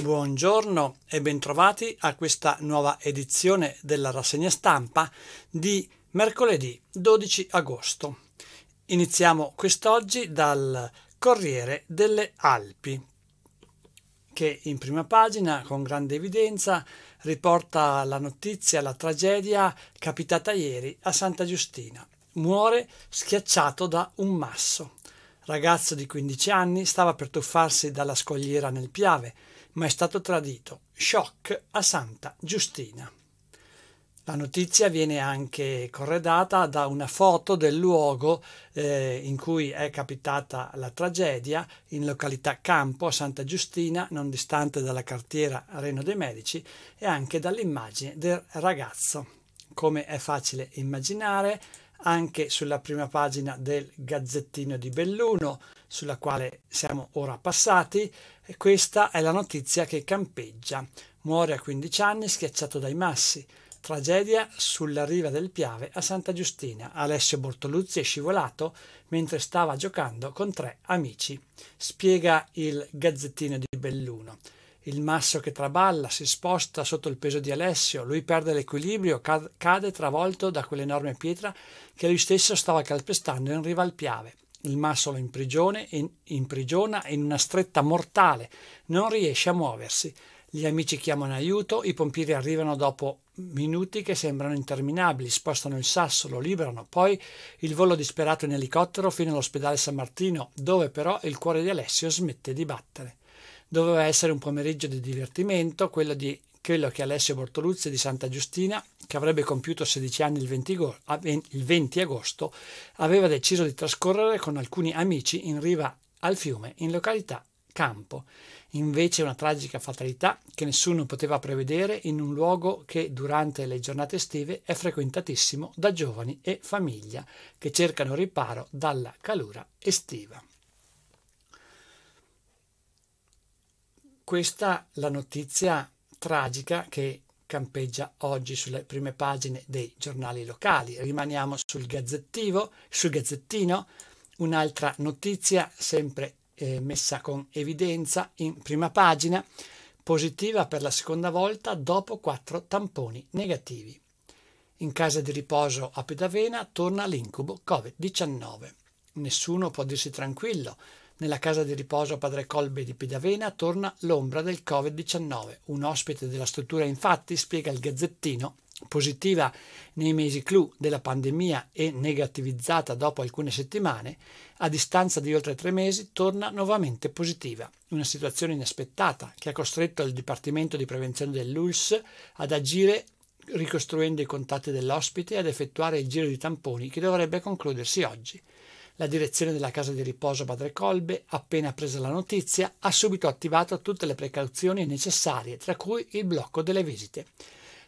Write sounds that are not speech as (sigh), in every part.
Buongiorno e bentrovati a questa nuova edizione della rassegna stampa di mercoledì 12 agosto. Iniziamo quest'oggi dal Corriere delle Alpi, che in prima pagina, con grande evidenza, riporta la notizia, la tragedia capitata ieri a Santa Giustina. Muore schiacciato da un masso ragazzo di 15 anni, stava per tuffarsi dalla scogliera nel Piave, ma è stato tradito. Shock a Santa Giustina. La notizia viene anche corredata da una foto del luogo eh, in cui è capitata la tragedia in località Campo a Santa Giustina, non distante dalla cartiera Reno dei Medici, e anche dall'immagine del ragazzo. Come è facile immaginare, anche sulla prima pagina del Gazzettino di Belluno, sulla quale siamo ora passati, e questa è la notizia che campeggia. Muore a 15 anni schiacciato dai massi. Tragedia sulla riva del Piave a Santa Giustina. Alessio Bortoluzzi è scivolato mentre stava giocando con tre amici. Spiega il Gazzettino di Belluno il masso che traballa, si sposta sotto il peso di Alessio, lui perde l'equilibrio, cade travolto da quell'enorme pietra che lui stesso stava calpestando in riva al Piave. Il masso lo imprigione, in, imprigiona in una stretta mortale, non riesce a muoversi. Gli amici chiamano aiuto, i pompieri arrivano dopo minuti che sembrano interminabili, spostano il sasso, lo liberano, poi il volo disperato in elicottero fino all'ospedale San Martino, dove però il cuore di Alessio smette di battere. Doveva essere un pomeriggio di divertimento, quello, di, quello che Alessio Bortoluzzi di Santa Giustina, che avrebbe compiuto 16 anni il 20, il 20 agosto, aveva deciso di trascorrere con alcuni amici in riva al fiume, in località Campo. Invece una tragica fatalità che nessuno poteva prevedere in un luogo che durante le giornate estive è frequentatissimo da giovani e famiglia che cercano riparo dalla calura estiva. questa la notizia tragica che campeggia oggi sulle prime pagine dei giornali locali. Rimaniamo sul gazzettino, sul gazzettino un'altra notizia sempre eh, messa con evidenza in prima pagina, positiva per la seconda volta dopo quattro tamponi negativi. In casa di riposo a Pedavena torna l'incubo Covid-19. Nessuno può dirsi tranquillo, nella casa di riposo Padre Colbe di Pidavena torna l'ombra del Covid-19. Un ospite della struttura, infatti, spiega al Gazzettino, positiva nei mesi clou della pandemia e negativizzata dopo alcune settimane, a distanza di oltre tre mesi torna nuovamente positiva. Una situazione inaspettata che ha costretto il Dipartimento di Prevenzione dell'ULS ad agire ricostruendo i contatti dell'ospite e ad effettuare il giro di tamponi che dovrebbe concludersi oggi. La direzione della casa di riposo Padre Colbe, appena presa la notizia, ha subito attivato tutte le precauzioni necessarie, tra cui il blocco delle visite.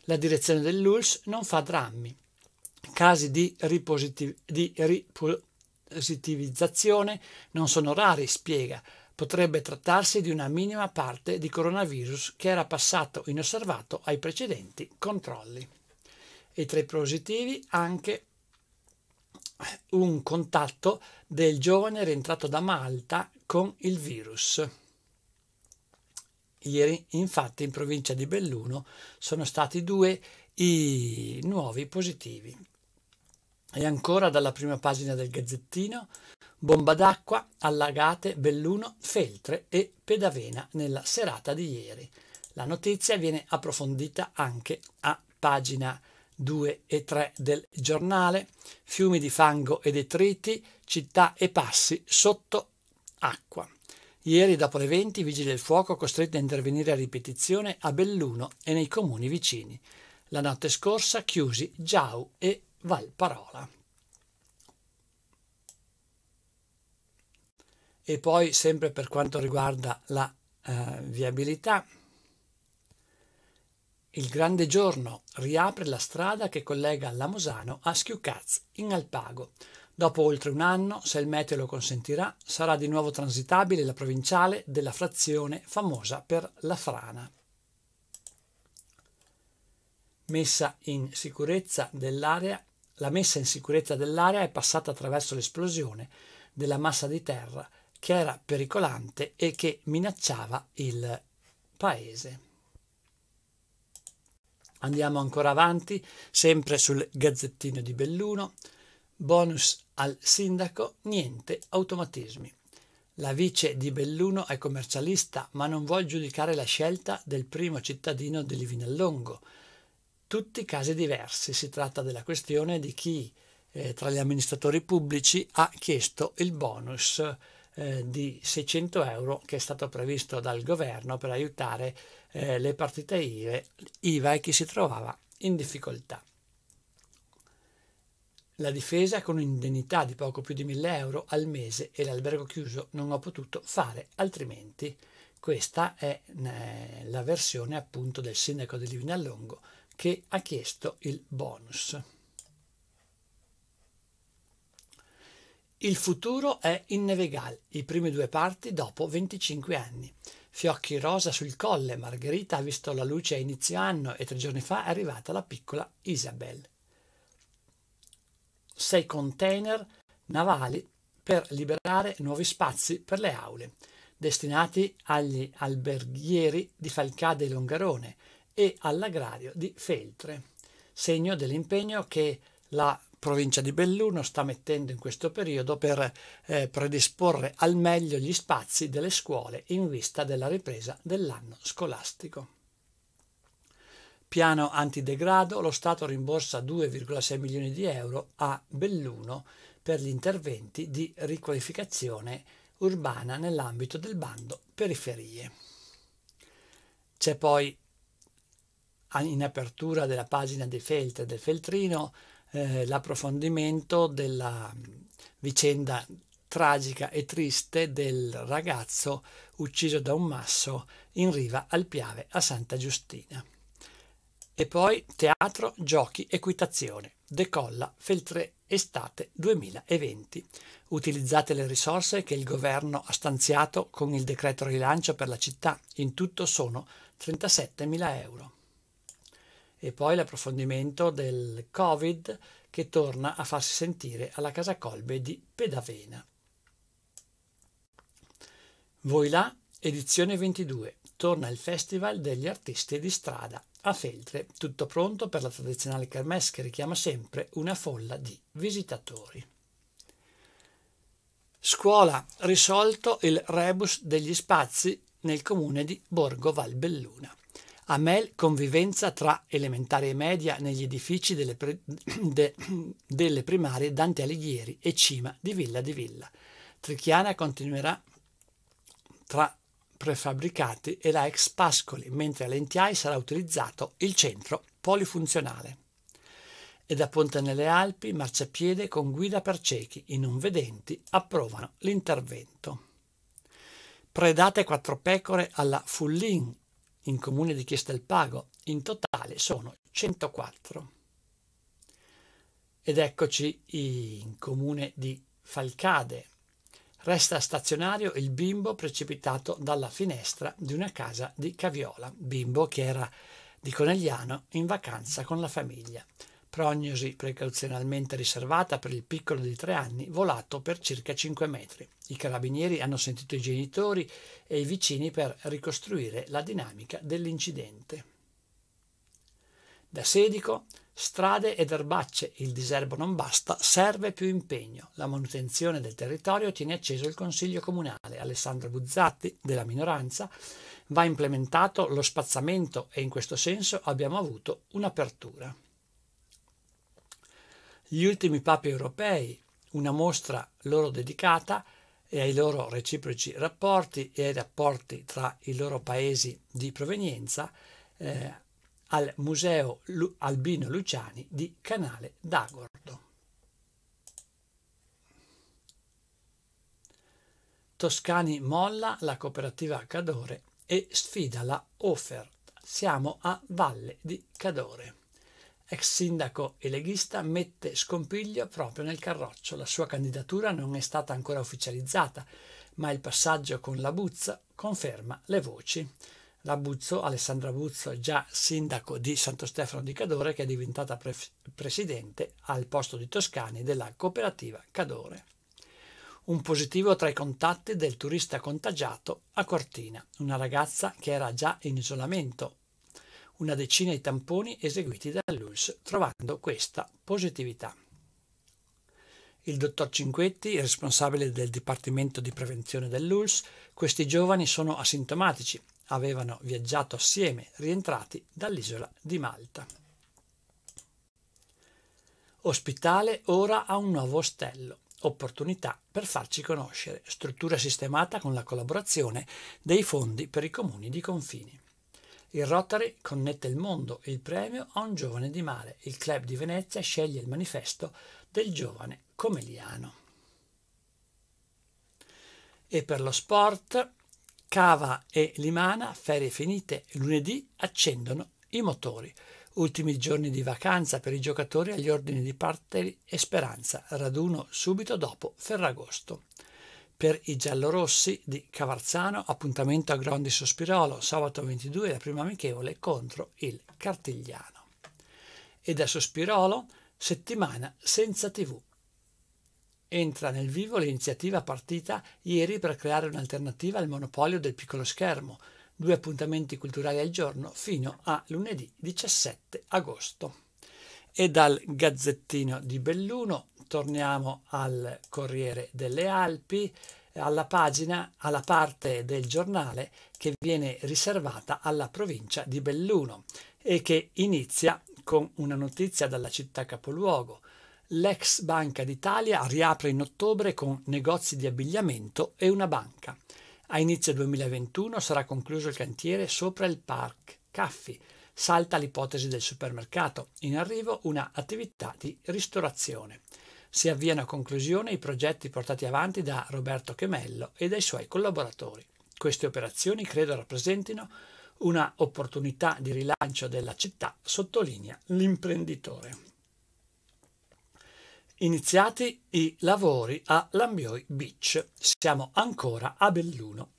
La direzione dell'ULS non fa drammi. Casi di, ripositiv- di ripositivizzazione non sono rari, spiega. Potrebbe trattarsi di una minima parte di coronavirus che era passato inosservato ai precedenti controlli. E tra i positivi anche un contatto del giovane rientrato da Malta con il virus. Ieri, infatti, in provincia di Belluno sono stati due i nuovi positivi. E ancora dalla prima pagina del Gazzettino, bomba d'acqua, allagate, Belluno, Feltre e Pedavena nella serata di ieri. La notizia viene approfondita anche a pagina 3. 2 e 3 del giornale, fiumi di fango e detriti, città e passi sotto acqua. Ieri, dopo le 20, i vigili del fuoco costretti a intervenire a ripetizione a Belluno e nei comuni vicini. La notte scorsa chiusi Giau e Valparola. E poi, sempre per quanto riguarda la eh, viabilità, il grande giorno riapre la strada che collega Lamosano a Schiucaz in Alpago. Dopo oltre un anno, se il meteo lo consentirà, sarà di nuovo transitabile la provinciale della frazione famosa per la frana. Messa in sicurezza dell'area, la messa in sicurezza dell'area è passata attraverso l'esplosione della massa di terra che era pericolante e che minacciava il paese. Andiamo ancora avanti, sempre sul gazzettino di Belluno. Bonus al sindaco, niente automatismi. La vice di Belluno è commercialista, ma non vuol giudicare la scelta del primo cittadino di Livinellongo. Tutti casi diversi, si tratta della questione di chi eh, tra gli amministratori pubblici ha chiesto il bonus eh, di 600 euro che è stato previsto dal governo per aiutare eh, le partite IVA, IVA e chi si trovava in difficoltà. La difesa con un'indennità di poco più di 1000 euro al mese e l'albergo chiuso non ho potuto fare altrimenti. Questa è eh, la versione appunto del sindaco di Livinallongo che ha chiesto il bonus. Il futuro è in Nevegal, i primi due parti dopo 25 anni. Fiocchi rosa sul colle, Margherita ha visto la luce a inizio anno e tre giorni fa è arrivata la piccola Isabel. Sei container navali per liberare nuovi spazi per le aule, destinati agli alberghieri di Falcade e Longarone e all'agrario di Feltre, segno dell'impegno che la provincia di Belluno sta mettendo in questo periodo per eh, predisporre al meglio gli spazi delle scuole in vista della ripresa dell'anno scolastico. Piano antidegrado, lo Stato rimborsa 2,6 milioni di euro a Belluno per gli interventi di riqualificazione urbana nell'ambito del bando periferie. C'è poi in apertura della pagina di Feltri e del Feltrino eh, l'approfondimento della vicenda tragica e triste del ragazzo ucciso da un masso in riva al Piave a Santa Giustina. E poi teatro, giochi, equitazione. Decolla Feltre estate 2020. Utilizzate le risorse che il governo ha stanziato con il decreto rilancio per la città. In tutto sono 37.000 euro e poi l'approfondimento del Covid che torna a farsi sentire alla Casa Colbe di Pedavena. Voi là, edizione 22, torna il Festival degli Artisti di Strada a Feltre, tutto pronto per la tradizionale kermesse che richiama sempre una folla di visitatori. Scuola, risolto il rebus degli spazi nel comune di Borgo Valbelluna. AMEL convivenza tra elementari e media negli edifici delle, pre, (clears throat) de, (clears throat) delle primarie Dante Alighieri e Cima di Villa di Villa. Trichiana continuerà tra prefabbricati e la ex Pascoli, mentre a Lentiai sarà utilizzato il centro polifunzionale. E da Ponte nelle Alpi, marciapiede con guida per ciechi i non vedenti approvano l'intervento. Predate quattro pecore alla Fullin in comune di Chiestelpago. In totale sono 104. Ed eccoci in comune di Falcade. Resta stazionario il bimbo precipitato dalla finestra di una casa di Caviola, bimbo che era di Conegliano in vacanza con la famiglia prognosi precauzionalmente riservata per il piccolo di tre anni, volato per circa 5 metri. I carabinieri hanno sentito i genitori e i vicini per ricostruire la dinamica dell'incidente. Da Sedico, strade ed erbacce, il diserbo non basta, serve più impegno. La manutenzione del territorio tiene acceso il Consiglio Comunale. Alessandro Buzzatti, della minoranza, va implementato lo spazzamento e in questo senso abbiamo avuto un'apertura gli ultimi papi europei, una mostra loro dedicata e ai loro reciproci rapporti e ai rapporti tra i loro paesi di provenienza eh, al Museo Lu Albino Luciani di Canale d'Agordo. Toscani molla la cooperativa Cadore e sfida la Offer. Siamo a Valle di Cadore ex sindaco e leghista, mette scompiglio proprio nel Carroccio. La sua candidatura non è stata ancora ufficializzata, ma il passaggio con Labuzza conferma le voci. Labuzzo, Alessandra Buzzo, già sindaco di Santo Stefano di Cadore, che è diventata pre presidente al posto di Toscani della cooperativa Cadore. Un positivo tra i contatti del turista contagiato a Cortina, una ragazza che era già in isolamento una decina di tamponi eseguiti dall'ULS, trovando questa positività. Il dottor Cinquetti, responsabile del Dipartimento di Prevenzione dell'ULS, questi giovani sono asintomatici, avevano viaggiato assieme, rientrati dall'isola di Malta. Ospitale ora ha un nuovo ostello opportunità per farci conoscere, struttura sistemata con la collaborazione dei fondi per i comuni di confini. Il Rotary connette il mondo e il premio a un giovane di mare. Il club di Venezia sceglie il manifesto del giovane Comeliano. E per lo sport, Cava e Limana, ferie finite lunedì, accendono i motori. Ultimi giorni di vacanza per i giocatori agli ordini di Parteri e Speranza, raduno subito dopo Ferragosto per i giallorossi di Cavarzano, appuntamento a Grandi Sospirolo, sabato 22, la prima amichevole contro il Cartigliano. E da Sospirolo, settimana senza tv. Entra nel vivo l'iniziativa partita ieri per creare un'alternativa al monopolio del piccolo schermo, due appuntamenti culturali al giorno fino a lunedì 17 agosto. E dal Gazzettino di Belluno torniamo al Corriere delle Alpi, alla pagina, alla parte del giornale che viene riservata alla provincia di Belluno e che inizia con una notizia dalla città capoluogo. L'ex Banca d'Italia riapre in ottobre con negozi di abbigliamento e una banca. A inizio 2021 sarà concluso il cantiere sopra il Park Caffi, salta l'ipotesi del supermercato, in arrivo una attività di ristorazione. Si avviano a conclusione i progetti portati avanti da Roberto Chemello e dai suoi collaboratori. Queste operazioni credo rappresentino una opportunità di rilancio della città, sottolinea l'imprenditore. Iniziati i lavori a Lambioi Beach, siamo ancora a Belluno.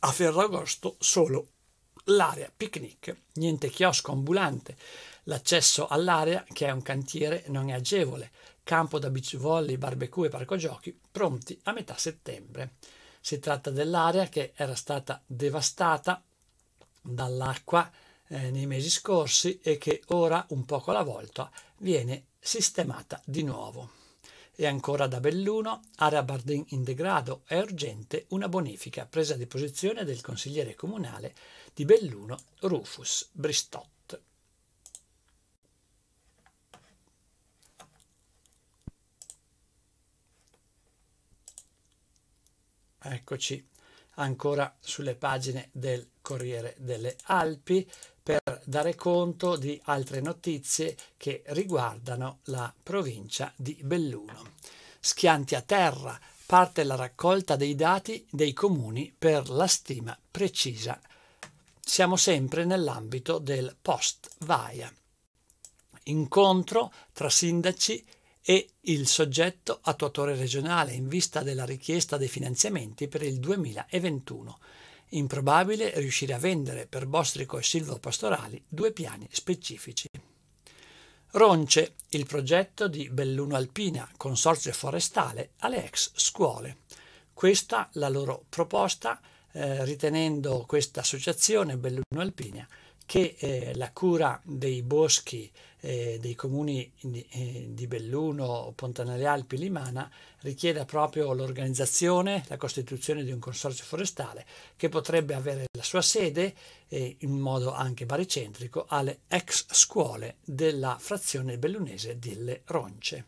A Ferragosto solo l'area picnic, niente chiosco ambulante, l'accesso all'area, che è un cantiere, non è agevole, campo da beach volley, barbecue e parco giochi, pronti a metà settembre. Si tratta dell'area che era stata devastata dall'acqua eh, nei mesi scorsi e che ora, un poco alla volta, viene sistemata di nuovo. E ancora da Belluno, area Bardin in degrado, è urgente una bonifica presa di posizione del consigliere comunale di Belluno Rufus Bristot. Eccoci ancora sulle pagine del Corriere delle Alpi per dare conto di altre notizie che riguardano la provincia di Belluno. Schianti a terra, parte la raccolta dei dati dei comuni per la stima precisa siamo sempre nell'ambito del post-VAIA, incontro tra sindaci e il soggetto attuatore regionale in vista della richiesta dei finanziamenti per il 2021. Improbabile riuscire a vendere per bostrico e Pastorali due piani specifici. Ronce, il progetto di Belluno Alpina, consorzio forestale, alle ex scuole. Questa la loro proposta eh, ritenendo questa associazione Belluno Alpina che eh, la cura dei boschi eh, dei comuni di, eh, di Belluno, Pontanale Alpi, Limana richieda proprio l'organizzazione, la costituzione di un consorzio forestale che potrebbe avere la sua sede eh, in modo anche baricentrico alle ex scuole della frazione bellunese delle Ronce.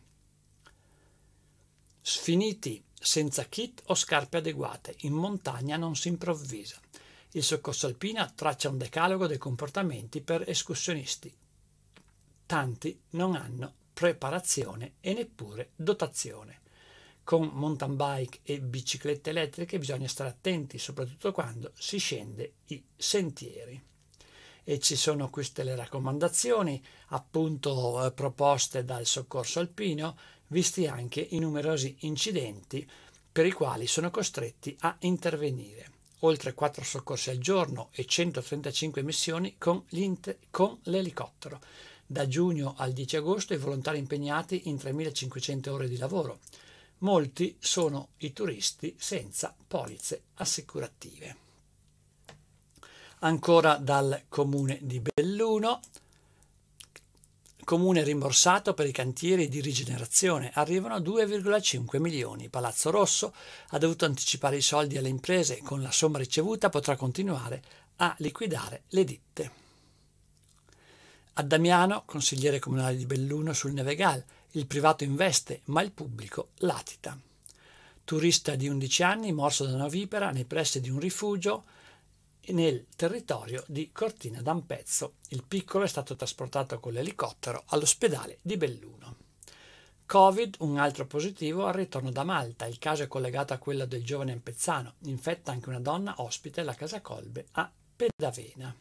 Sfiniti senza kit o scarpe adeguate, in montagna non si improvvisa. Il soccorso alpina traccia un decalogo dei comportamenti per escursionisti. Tanti non hanno preparazione e neppure dotazione. Con mountain bike e biciclette elettriche bisogna stare attenti, soprattutto quando si scende i sentieri. E ci sono queste le raccomandazioni, appunto eh, proposte dal soccorso alpino, visti anche i numerosi incidenti per i quali sono costretti a intervenire, oltre 4 soccorsi al giorno e 135 missioni con, con l'elicottero. Da giugno al 10 agosto i volontari impegnati in 3.500 ore di lavoro. Molti sono i turisti senza polizze assicurative. Ancora dal comune di Belluno, Comune rimborsato per i cantieri di rigenerazione. Arrivano 2,5 milioni. Palazzo Rosso ha dovuto anticipare i soldi alle imprese. Con la somma ricevuta potrà continuare a liquidare le ditte. A Damiano, consigliere comunale di Belluno sul Nevegal, il privato investe ma il pubblico latita. Turista di 11 anni morso da una vipera nei pressi di un rifugio nel territorio di Cortina d'Ampezzo. Il piccolo è stato trasportato con l'elicottero all'ospedale di Belluno. Covid, un altro positivo al ritorno da Malta. Il caso è collegato a quello del giovane ampezzano. Infetta anche una donna ospite alla Casa Colbe a Pedavena.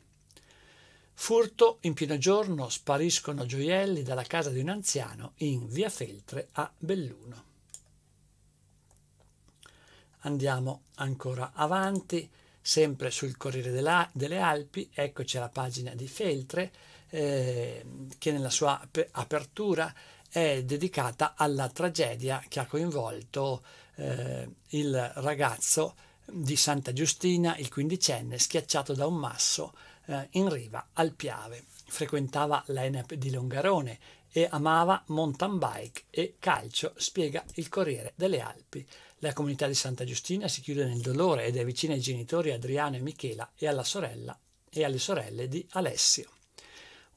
Furto in pieno giorno, spariscono gioielli dalla casa di un anziano in via Feltre a Belluno. Andiamo ancora avanti sempre sul Corriere della, delle Alpi, eccoci alla pagina di Feltre, eh, che nella sua apertura è dedicata alla tragedia che ha coinvolto eh, il ragazzo di Santa Giustina, il quindicenne, schiacciato da un masso eh, in riva al Piave. Frequentava l'ENEP di Longarone e amava mountain bike e calcio, spiega il Corriere delle Alpi. La comunità di Santa Giustina si chiude nel dolore ed è vicina ai genitori Adriano e Michela e alla sorella e alle sorelle di Alessio.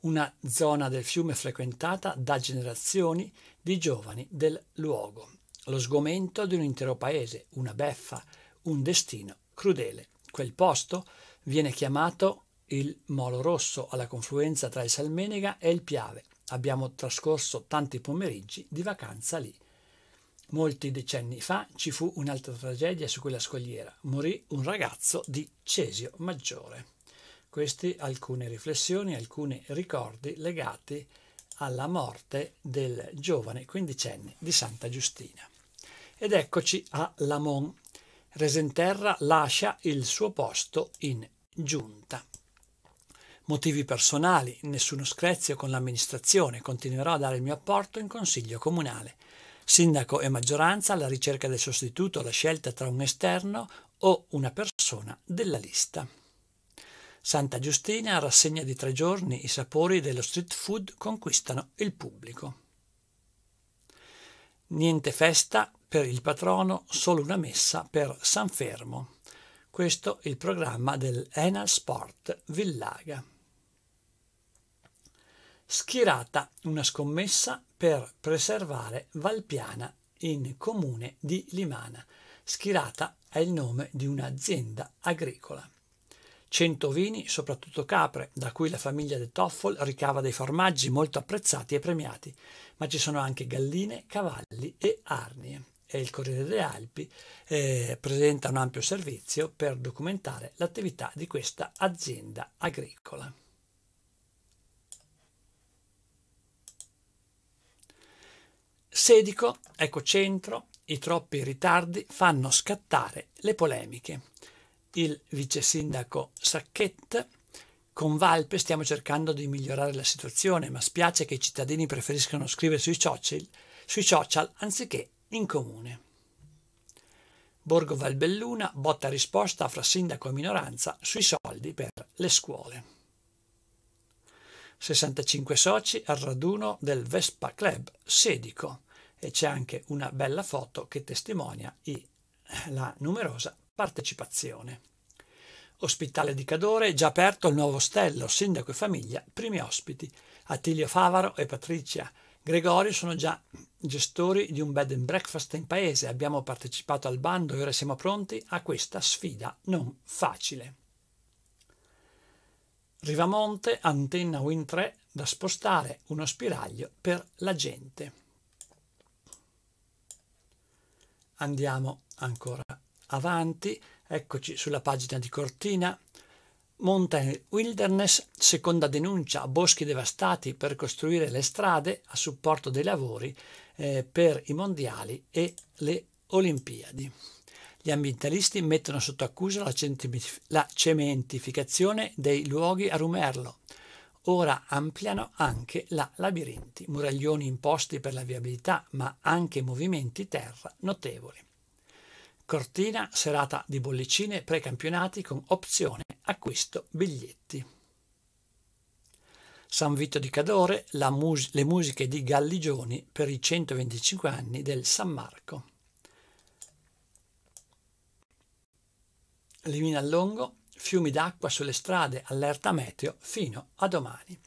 Una zona del fiume frequentata da generazioni di giovani del luogo. Lo sgomento di un intero paese, una beffa, un destino crudele. Quel posto viene chiamato il Molo Rosso alla confluenza tra il Salmenega e il Piave. Abbiamo trascorso tanti pomeriggi di vacanza lì. Molti decenni fa ci fu un'altra tragedia su quella scogliera. Morì un ragazzo di Cesio Maggiore. Queste alcune riflessioni, alcuni ricordi legati alla morte del giovane quindicenne di Santa Giustina. Ed eccoci a Lamon. Resenterra lascia il suo posto in giunta. Motivi personali, nessuno screzio con l'amministrazione, continuerò a dare il mio apporto in consiglio comunale. Sindaco e maggioranza alla ricerca del sostituto, la scelta tra un esterno o una persona della lista. Santa Giustina, rassegna di tre giorni, i sapori dello street food conquistano il pubblico. Niente festa per il patrono, solo una messa per San Fermo. Questo è il programma del Enal Sport Villaga. Schierata una scommessa per preservare Valpiana in comune di Limana. Schirata è il nome di un'azienda agricola. Cento vini, soprattutto capre, da cui la famiglia De Toffol ricava dei formaggi molto apprezzati e premiati, ma ci sono anche galline, cavalli e arnie. E il Corriere delle Alpi eh, presenta un ampio servizio per documentare l'attività di questa azienda agricola. Sedico, ecco centro, i troppi ritardi fanno scattare le polemiche. Il vice sindaco Sacchette con Valpe stiamo cercando di migliorare la situazione, ma spiace che i cittadini preferiscano scrivere sui social, sui social anziché in comune. Borgo Valbelluna, botta risposta fra sindaco e minoranza sui soldi per le scuole. 65 soci al raduno del Vespa Club Sedico e c'è anche una bella foto che testimonia i, la numerosa partecipazione. Ospitale di Cadore, già aperto il nuovo ostello, sindaco e famiglia, primi ospiti. Attilio Favaro e Patrizia Gregori sono già gestori di un bed and breakfast in paese. Abbiamo partecipato al bando e ora siamo pronti a questa sfida non facile. Rivamonte, antenna Win 3 da spostare uno spiraglio per la gente. Andiamo ancora avanti, eccoci sulla pagina di Cortina. Mountain Wilderness, seconda denuncia, boschi devastati per costruire le strade a supporto dei lavori eh, per i mondiali e le Olimpiadi. Gli ambientalisti mettono sotto accusa la, la cementificazione dei luoghi a Rumerlo. Ora ampliano anche la labirinti, muraglioni imposti per la viabilità, ma anche movimenti terra notevoli. Cortina, serata di bollicine precampionati con opzione acquisto biglietti. San Vito di Cadore, mus le musiche di Galligioni per i 125 anni del San Marco. Limina al Longo, fiumi d'acqua sulle strade, allerta meteo fino a domani.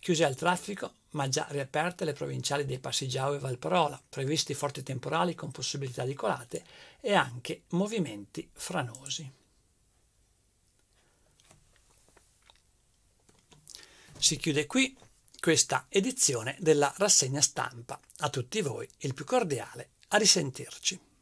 Chiuse al traffico, ma già riaperte le provinciali dei Passigiao e Valparola, previsti forti temporali con possibilità di colate e anche movimenti franosi. Si chiude qui questa edizione della rassegna stampa. A tutti voi il più cordiale a risentirci.